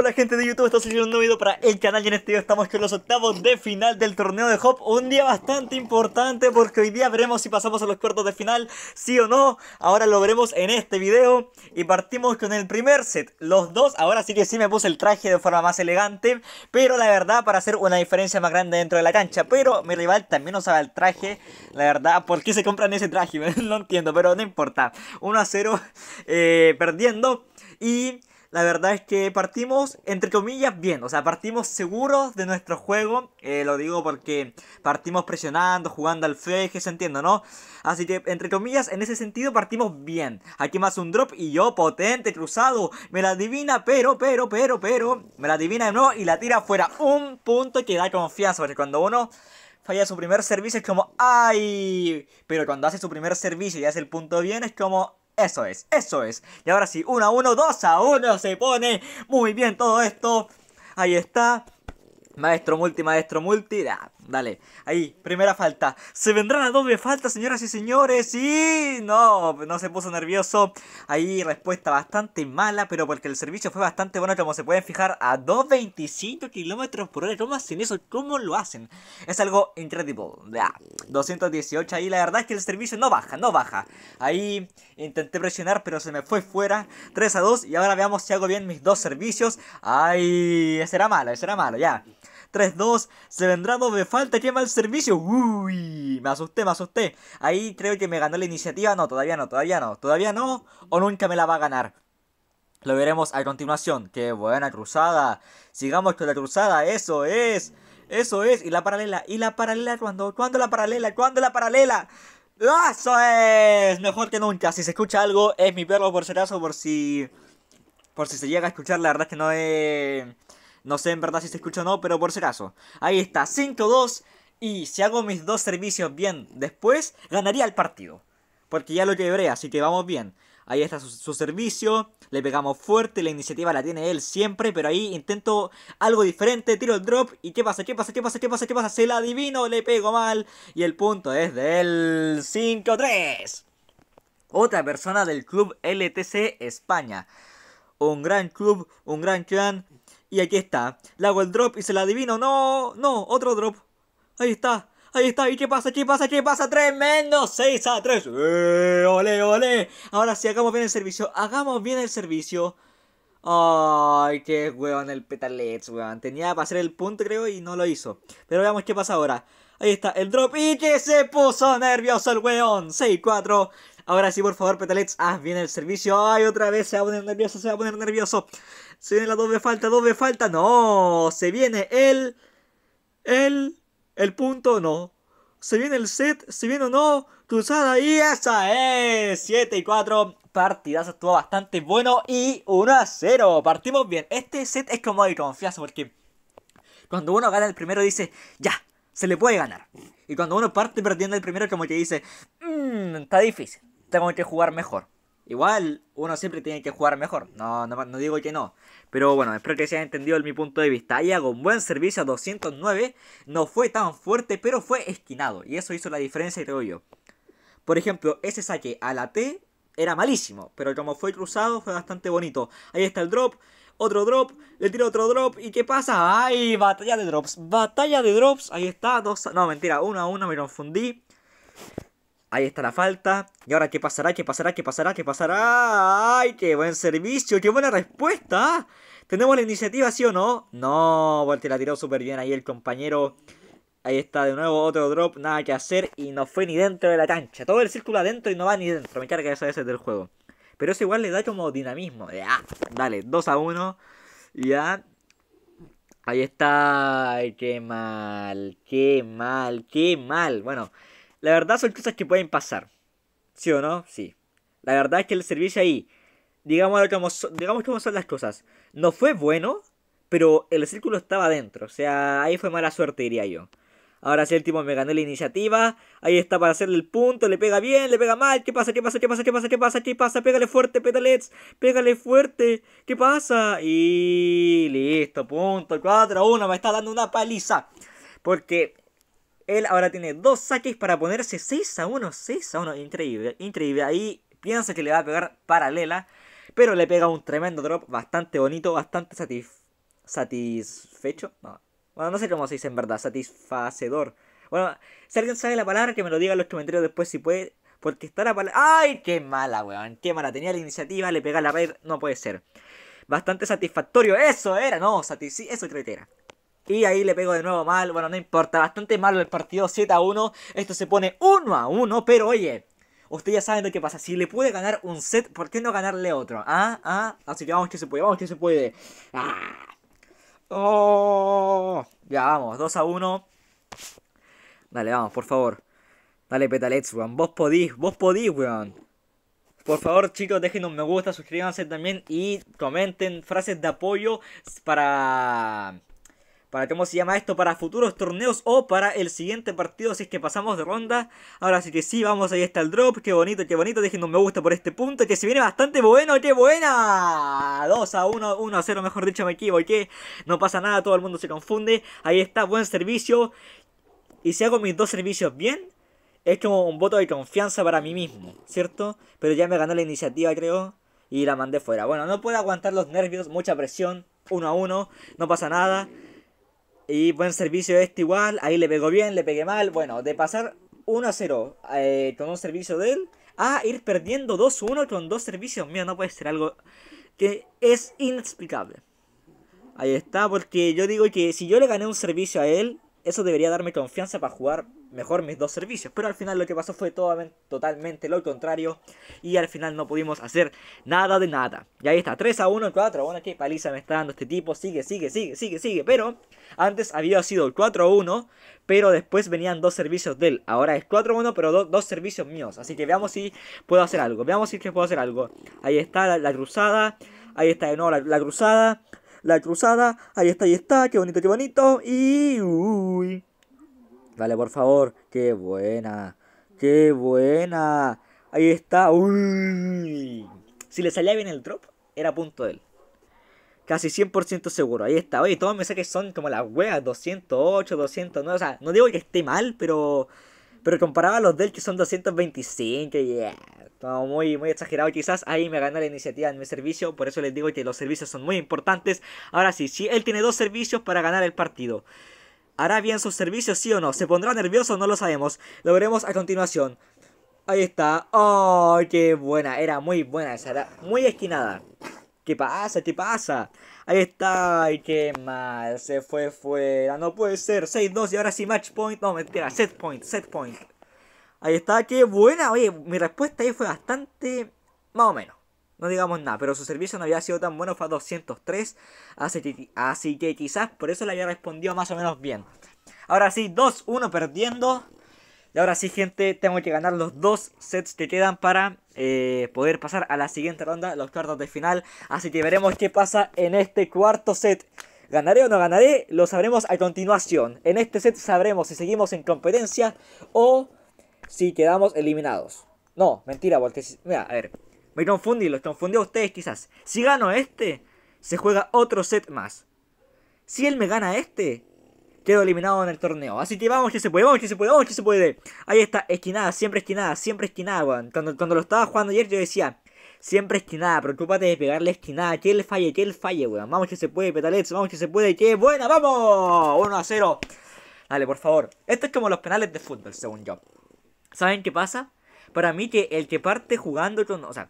Hola gente de YouTube, esto es un nuevo video para el canal y en este video estamos con los octavos de final del torneo de Hop Un día bastante importante porque hoy día veremos si pasamos a los cuartos de final, sí o no Ahora lo veremos en este video y partimos con el primer set Los dos, ahora sí que sí me puse el traje de forma más elegante Pero la verdad para hacer una diferencia más grande dentro de la cancha Pero mi rival también sabe el traje, la verdad, ¿por qué se compran ese traje? no entiendo, pero no importa 1 a 0 eh, perdiendo y la verdad es que partimos, entre comillas, bien. O sea, partimos seguros de nuestro juego. Eh, lo digo porque partimos presionando, jugando al feje, se entiendo, ¿no? Así que, entre comillas, en ese sentido partimos bien. Aquí más un drop y yo, potente, cruzado. Me la adivina, pero, pero, pero, pero. Me la adivina no y la tira fuera. Un punto que da confianza. Porque cuando uno falla su primer servicio es como, ¡ay! Pero cuando hace su primer servicio y hace el punto bien es como, eso es, eso es. Y ahora sí, 1 a 1, 2 a 1. Se pone muy bien todo esto. Ahí está. Maestro multi, maestro multi. Nah. Dale, ahí, primera falta. Se vendrán a doble falta, señoras y señores. Y no, no se puso nervioso. Ahí respuesta bastante mala, pero porque el servicio fue bastante bueno, como se pueden fijar, a 225 kilómetros por hora. ¿Cómo hacen eso? ¿Cómo lo hacen? Es algo increíble. Ya, 218 ahí, la verdad es que el servicio no baja, no baja. Ahí intenté presionar, pero se me fue fuera. 3 a 2. Y ahora veamos si hago bien mis dos servicios. Ay, era malo, era malo, ya. 3-2. Se vendrá dos de falta. Qué mal servicio. Uy, me asusté, me asusté. Ahí creo que me ganó la iniciativa. No, todavía no, todavía no. Todavía no. O nunca me la va a ganar. Lo veremos a continuación. Qué buena cruzada. Sigamos con la cruzada. Eso es. Eso es. Y la paralela. Y la paralela. cuando cuando la paralela? cuando la paralela? ¡Eso es! Mejor que nunca. Si se escucha algo, es mi perro por serazo por si... Por si se llega a escuchar, la verdad es que no es... No sé en verdad si se escucha o no, pero por si acaso. Ahí está, 5-2. Y si hago mis dos servicios bien después, ganaría el partido. Porque ya lo quebré, así que vamos bien. Ahí está su, servicio, le pegamos fuerte, la iniciativa la tiene él siempre, pero ahí intento algo diferente, tiro el drop y ¿qué pasa? ¿Qué pasa? ¿Qué pasa? ¿Qué pasa? ¿Qué pasa? Se la adivino, le pego mal y el punto es del 5-3. Otra persona del club LTC España un gran club, un gran clan. Y aquí está. Le hago el drop y se la adivino. No, no, otro drop. Ahí está. Ahí está, ¿y qué pasa? ¿Qué pasa? ¿Qué pasa? Tremendo, 6 a 3. ¡Eh, ¡Ole, ole! Ahora sí, hagamos bien el servicio. Hagamos bien el servicio. Ay, qué weón el Petalets, weón. Tenía para hacer el punto, creo, y no lo hizo. Pero veamos qué pasa ahora. Ahí está, el drop. Y qué se puso nervioso el weón. 6-4. Ahora sí, por favor, Petalets, Ah, viene el servicio. Ay, otra vez se va a poner nervioso, se va a poner nervioso. Se viene la doble falta, doble falta. No, se viene el... El... El punto, no. Se viene el set, se viene o no. Cruzada y esa es 7 y 4 Partidas, estuvo bastante bueno y 1 a 0. Partimos bien. Este set es como de confianza porque cuando uno gana el primero dice, ya, se le puede ganar. Y cuando uno parte perdiendo el primero como que dice, mmm, está difícil tengo que jugar mejor. Igual, uno siempre tiene que jugar mejor. No, no, no, digo que no. Pero bueno, espero que se haya entendido mi punto de vista. hago un buen servicio a 209. No fue tan fuerte, pero fue esquinado. Y eso hizo la diferencia, creo yo. Por ejemplo, ese saque a la T era malísimo. Pero como fue cruzado, fue bastante bonito. Ahí está el drop. Otro drop, le tiro otro drop. ¿Y qué pasa? ¡Ay! Batalla de drops. Batalla de drops. Ahí está. Dos... No, mentira. Uno a uno me confundí. Ahí está la falta. ¿Y ahora qué pasará? ¿Qué pasará? ¿Qué pasará? ¿Qué pasará? ¡Ay, qué buen servicio! ¡Qué buena respuesta! ¿Tenemos la iniciativa, sí o no? No, porque la tiró súper bien ahí el compañero. Ahí está de nuevo otro drop, nada que hacer y no fue ni dentro de la cancha. Todo el círculo adentro y no va ni dentro. Me carga esa veces del juego. Pero eso igual le da como dinamismo. Ya, dale, 2 a 1. Ya. Ahí está. Ay, qué mal, qué mal, qué mal. Bueno, la verdad son cosas que pueden pasar. ¿Sí o no? Sí. La verdad es que el servicio ahí, digamos digamos cómo son las cosas, no fue bueno, pero el círculo estaba adentro. O sea, ahí fue mala suerte, diría yo. Ahora sí, el tipo me ganó la iniciativa. Ahí está para hacerle el punto. Le pega bien, le pega mal. ¿Qué pasa? ¿Qué pasa? ¿Qué pasa? ¿Qué pasa? ¿Qué pasa? ¿Qué pasa? Pégale fuerte, pedalets. Pégale fuerte. ¿Qué pasa? Y listo, punto. 4 1. Me está dando una paliza. Porque él ahora tiene dos saques para ponerse 6 a 1. 6 a 1. Increíble, increíble. Ahí piensa que le va a pegar paralela. Pero le pega un tremendo drop. Bastante bonito, bastante satisfecho. No. Bueno, no sé cómo se dice en verdad. Satisfacedor. Bueno, si alguien sabe la palabra, que me lo diga en los comentarios después si puede. Porque está la palabra. ¡Ay, qué mala, weón! ¡Qué mala! Tenía la iniciativa, le pega la red. No puede ser. Bastante satisfactorio. Eso era, no, satis eso es que y ahí le pego de nuevo mal. Bueno, no importa. Bastante malo el partido 7 a 1. Esto se pone 1 a 1. Pero oye, ustedes ya saben lo que pasa. Si le puede ganar un set, ¿por qué no ganarle otro? Ah, ah. Así que vamos que se puede. Vamos que se puede. Ah. Oh. Ya vamos. 2 a 1. Dale, vamos, por favor. Dale, Petalets, weón. Vos podís, vos podís, weón. Por favor, chicos, dejen un me gusta, suscríbanse también y comenten frases de apoyo para para cómo se llama esto, para futuros torneos o para el siguiente partido si es que pasamos de ronda. Ahora sí que sí, vamos, ahí está el drop, qué bonito, qué bonito, dejen un me gusta por este punto, que se viene bastante bueno, qué buena. 2 a 1, 1 a 0, mejor dicho, me equivoqué, no pasa nada, todo el mundo se confunde, ahí está, buen servicio. Y si hago mis dos servicios bien, es como un voto de confianza para mí mismo, ¿cierto? Pero ya me ganó la iniciativa, creo, y la mandé fuera. Bueno, no puedo aguantar los nervios, mucha presión, 1 a 1, no pasa nada. Y buen servicio este igual. Ahí le pegó bien, le pegué mal. Bueno, de pasar 1 a 0 eh, con un servicio de él. A ir perdiendo 2-1 con dos servicios. Mira, no puede ser algo que es inexplicable. Ahí está, porque yo digo que si yo le gané un servicio a él, eso debería darme confianza para jugar mejor mis dos servicios. Pero al final lo que pasó fue todo, totalmente lo contrario. Y al final no pudimos hacer nada de nada. Y ahí está, 3 a 1 el 4. 1, qué paliza me está dando este tipo. Sigue, sigue, sigue, sigue, sigue. Pero antes había sido el 4 a 1. Pero después venían dos servicios del Ahora es 4 a 1, pero dos servicios míos. Así que veamos si puedo hacer algo. Veamos si que puedo hacer algo. Ahí está la, cruzada. Ahí está de nuevo la, cruzada. La cruzada, ahí está, ahí está, qué bonito, qué bonito. Y... Uy vale por favor. ¡Qué buena! ¡Qué buena! Ahí está. ¡Uy! Si le salía bien el drop, era punto él. Casi 100% seguro. Ahí está. Oye, todos me sé que son como las weas. 208, 209. O sea, no digo que esté mal, pero... Pero comparado a los del que son 225, Todo muy, muy exagerado quizás. Ahí me gana la iniciativa en mi servicio. Por eso les digo que los servicios son muy importantes. Ahora sí, sí, él tiene dos servicios para ganar el partido. ¿Hará bien sus servicios, sí o no? ¿Se pondrá nervioso? No lo sabemos. Lo veremos a continuación. Ahí está. ¡Oh, qué buena! Era muy buena esa. muy esquinada. ¿Qué pasa? ¿Qué pasa? Ahí está. ¡Ay, qué mal! Se fue fuera. No puede ser. 6-2 y ahora sí match point. No, mentira. Set point. Set point. Ahí está. ¡Qué buena! Oye, mi respuesta ahí fue bastante... Más o menos no digamos nada, pero su servicio no había sido tan bueno, fue a 203, así que, quizás por eso le había respondido más o menos bien. Ahora sí, 2-1 perdiendo. Y ahora sí, gente, tengo que ganar los dos sets que quedan para eh, poder pasar a la siguiente ronda, los cuartos de final. Así que veremos qué pasa en este cuarto set. ¿Ganaré o no ganaré? Lo sabremos a continuación. En este set sabremos si seguimos en competencia o si quedamos eliminados. No, mentira, porque... Mira, a ver, me confundí, los confundí a ustedes quizás. Si gano este, se juega otro set más. Si él me gana este, quedo eliminado en el torneo. Así que vamos que se puede, vamos que se puede, vamos que se puede. Ahí está, esquinada, siempre esquinada, siempre esquinada, weón. Cuando, lo estaba jugando ayer yo decía, siempre esquinada, preocúpate de pegarle esquinada, que él falle, que él falle, weón. Vamos que se puede, Petalets, vamos que se puede, que buena, vamos. 1 a 0. Dale, por favor. Esto es como los penales de fútbol, según yo. ¿Saben qué pasa? Para mí que el que parte jugando con... O sea,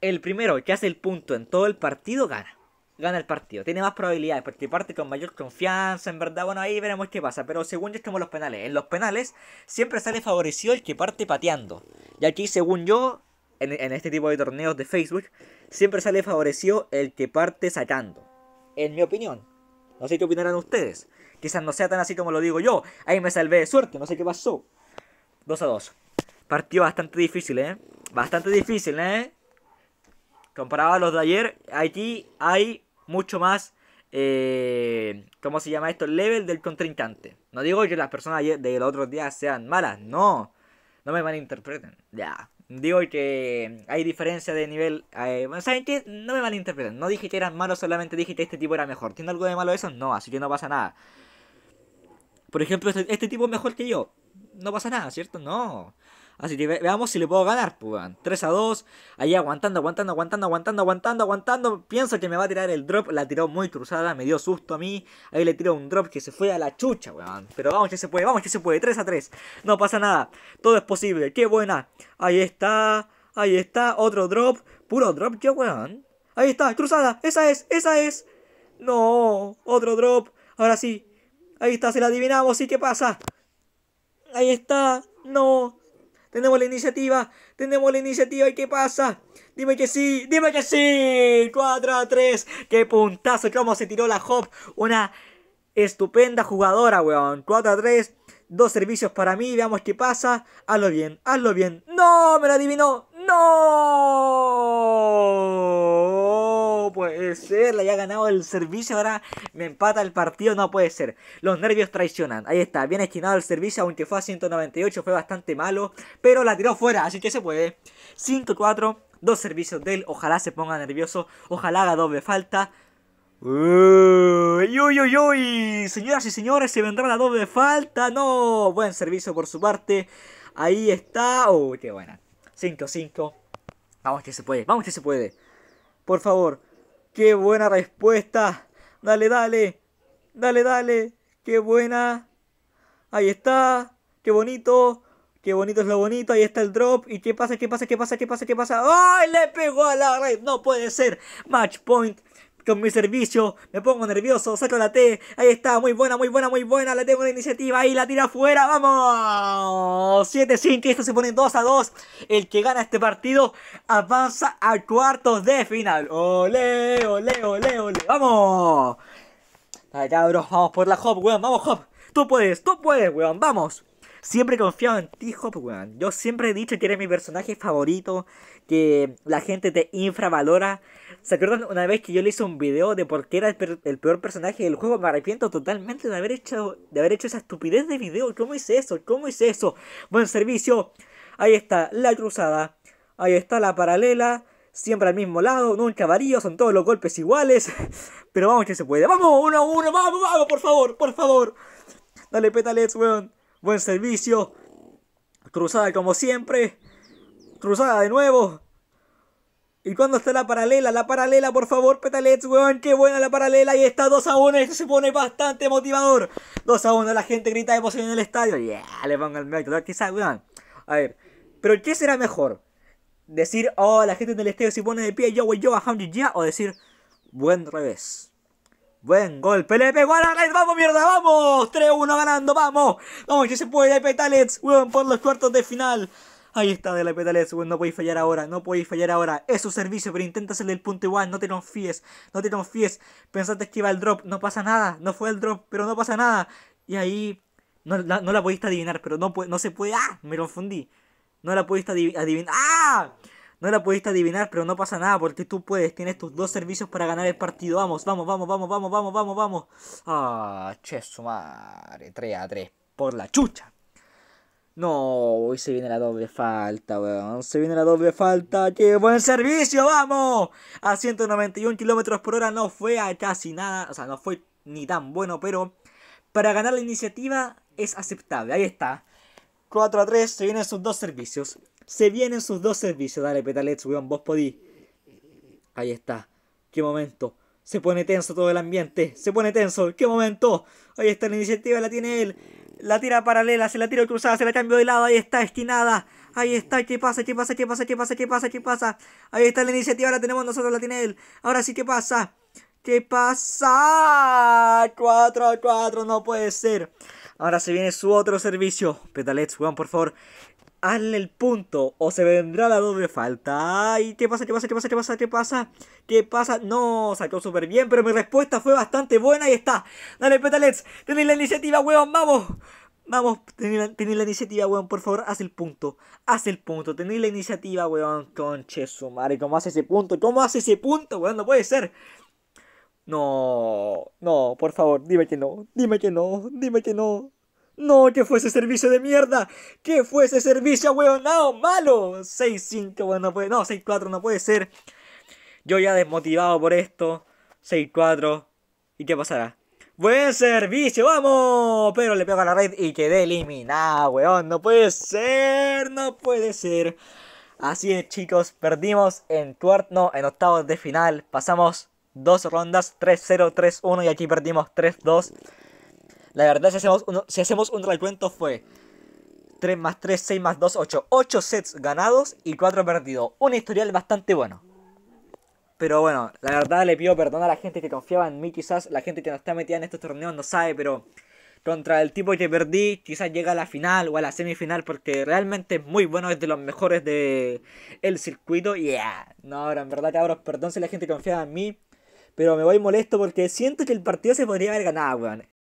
el primero que hace el punto en todo el partido gana. Gana el partido. Tiene más probabilidades porque parte con mayor confianza. En verdad, bueno, ahí veremos qué pasa. Pero según yo es como los penales. En los penales siempre sale favorecido el que parte pateando. Y aquí, según yo, en, en este tipo de torneos de Facebook, siempre sale favorecido el que parte sacando. En mi opinión. No sé qué opinarán ustedes. Quizás no sea tan así como lo digo yo. Ahí me salvé de suerte. No sé qué pasó. 2 a 2. Partido bastante difícil, ¿eh? Bastante difícil, ¿eh? Comparado a los de ayer, aquí hay mucho más eh, ¿cómo se llama esto? level del contrincante. No digo que las personas de los otros días sean malas, no. No me malinterpreten, ya. Digo que hay diferencia de nivel. Eh, ¿saben qué? No me malinterpreten. No dije que eran malos, solamente dije que este tipo era mejor. ¿Tiene algo de malo eso? No, así que no pasa nada. Por ejemplo, este, este tipo es mejor que yo. No pasa nada, ¿cierto? No. Así que veamos si le puedo ganar, pues, weón. 3 a 2. Ahí aguantando, aguantando, aguantando, aguantando, aguantando, aguantando. Pienso que me va a tirar el drop. La tiró muy cruzada, me dio susto a mí. Ahí le tiró un drop que se fue a la chucha, weón. Pero vamos, que se puede, vamos, que se puede. 3 a 3. No pasa nada. Todo es posible. Qué buena. Ahí está. Ahí está. Otro drop. Puro drop, yo, weón. Ahí está, cruzada. Esa es, esa es. No, otro drop. Ahora sí. Ahí está, se la adivinamos. ¿Y qué pasa? Ahí está. No, tenemos la iniciativa. Tenemos la iniciativa. ¿Y qué pasa? Dime que sí. Dime que sí. 4 a 3. Qué puntazo. Cómo se tiró la Hop. Una estupenda jugadora, weón. 4 a 3. Dos servicios para mí. Veamos qué pasa. Hazlo bien. Hazlo bien. No, me lo adivinó. No ser, le haya ganado el servicio, ahora me empata el partido, no puede ser. Los nervios traicionan, ahí está, bien estimado el servicio, aunque fue a 198, fue bastante malo, pero la tiró fuera, así que se puede. 5-4, dos servicios de él, ojalá se ponga nervioso, ojalá haga doble falta. Uy, uy, uy, señoras y señores, se vendrá la doble falta, no, buen servicio por su parte, ahí está, uy, qué buena, 5-5, vamos que se puede, vamos que se puede, por favor, Qué buena respuesta. Dale, dale. Dale, dale. Qué buena. Ahí está. Qué bonito. Qué bonito es lo bonito. Ahí está el drop. ¿Y qué pasa? ¿Qué pasa? ¿Qué pasa? ¿Qué pasa? ¿Qué pasa? ¡Ay! Le pegó a la red. No puede ser. Match point con mi servicio, me pongo nervioso, saco la T, ahí está, muy buena, muy buena, muy buena, le tengo una iniciativa ahí, la tira afuera, vamos, 7-5 esto se pone 2 a 2, el que gana este partido avanza a cuartos de final, ole, ole, ole, ole, vamos, Ay, cabros, vamos por la hop, weón, vamos hop, tú puedes, tú puedes, weón, vamos. Siempre he confiado en ti, Hop, pues, weón. Yo siempre he dicho que eres mi personaje favorito, que la gente te infravalora. ¿Se acuerdan una vez que yo le hice un video de por qué era el, peor personaje del juego? Me arrepiento totalmente de haber hecho, de haber hecho esa estupidez de video. ¿Cómo hice eso? ¿Cómo hice eso? Buen servicio. Ahí está la cruzada. Ahí está la paralela. Siempre al mismo lado, nunca varío, son todos los golpes iguales. Pero vamos que se puede. ¡Vamos! ¡Uno a uno! ¡Vamos, vamos! ¡Por favor! ¡Por favor! Dale, pétales, weón. Buen servicio. Cruzada como siempre. Cruzada de nuevo. ¿Y cuándo está la paralela? La paralela, por favor, Petalets, weón. Qué buena la paralela. Y está 2 a 1. Esto se pone bastante motivador. 2 a 1. La gente grita de emoción en el estadio. Ya, yeah, le pongo el mérito. Quizás, weón. A ver. Pero ¿qué será mejor? Decir, oh, la gente en el estadio se pone de pie. Yo, weón, yo bajando ya. O decir, buen revés. Buen golpe, le pegó a la red, vamos mierda, vamos 3-1 ganando, vamos Vamos, ya se puede, la Petalets, weón, por los cuartos de final Ahí está de la Petalets, weón, no podéis fallar ahora, no podéis fallar ahora Es su servicio, pero intenta hacerle el punto igual, no te confíes, no te confíes Pensaste que iba el drop, no pasa nada, no fue el drop, pero no pasa nada Y ahí, no la, no la pudiste adivinar, pero no, no se puede, ¡ah! Me confundí No la pudiste adivinar, ¡ah! No la pudiste adivinar, pero no pasa nada porque tú puedes. Tienes tus dos servicios para ganar el partido. Vamos, vamos, vamos, vamos, vamos, vamos, vamos, vamos. Ah, che, su madre. 3 a 3. Por la chucha. No, hoy se viene la doble falta, weón. Se viene la doble falta. ¡Qué buen servicio! ¡Vamos! A 191 kilómetros por hora no fue a casi nada. O sea, no fue ni tan bueno, pero para ganar la iniciativa es aceptable. Ahí está. 4 a 3 se vienen sus dos servicios. Se vienen sus dos servicios. Dale, Petalets, weón, vos podí. Ahí está. Qué momento. Se pone tenso todo el ambiente. Se pone tenso. ¡Qué momento! Ahí está la iniciativa, la tiene él. La tira paralela, se la tira cruzada, se la cambio de lado. Ahí está, esquinada. Ahí está, ¿qué pasa? ¿Qué pasa? ¿Qué pasa? ¿Qué pasa? ¿Qué pasa? ¿Qué pasa? Ahí está la iniciativa, la tenemos nosotros, la tiene él. Ahora sí, ¿qué pasa? ¿Qué pasa? 4 a 4, no puede ser. Ahora se viene su otro servicio. Petalets, weón, por favor. Hazle el punto o se vendrá la doble falta. Ay, ¿qué pasa? ¿Qué pasa? ¿Qué pasa? ¿Qué pasa? ¿Qué pasa? ¿Qué pasa? No, sacó súper bien, pero mi respuesta fue bastante buena y está. Dale, Petalets, tenéis la iniciativa, weón, vamos. Vamos, tenéis la, la, iniciativa, weón, por favor, haz el punto. Haz el punto, tenéis la iniciativa, weón, conche su madre. ¿Cómo hace ese punto? ¿Cómo hace ese punto, weón? No puede ser. No, no, por favor, dime que no, dime que no, dime que no. No, que fue ese servicio de mierda, que fue ese servicio, weón, no, malo. 6-5, bueno, no puede, no, 6-4 no puede ser. Yo ya desmotivado por esto, 6-4. ¿Y qué pasará? Buen servicio, vamos. Pero le pego a la red y quedé eliminado, weón. No puede ser, no puede ser. Así es, chicos, perdimos en cuarto, en octavos de final. Pasamos dos rondas, 3-0, 3-1 y aquí perdimos 3-2. La verdad, si hacemos, un, hacemos recuento fue 3 más 3, 6 más 2, 8. 8 sets ganados y 4 perdidos. Un historial bastante bueno. Pero bueno, la verdad le pido perdón a la gente que confiaba en mí, quizás la gente que no está metida en estos torneos no sabe, pero contra el tipo que perdí, quizás llega a la final o a la semifinal porque realmente es muy bueno, es de los mejores de el circuito. Yeah. No, ahora en verdad, cabros, perdón si la gente confiaba en mí. Pero me voy molesto porque siento que el partido se podría haber ganado, weón.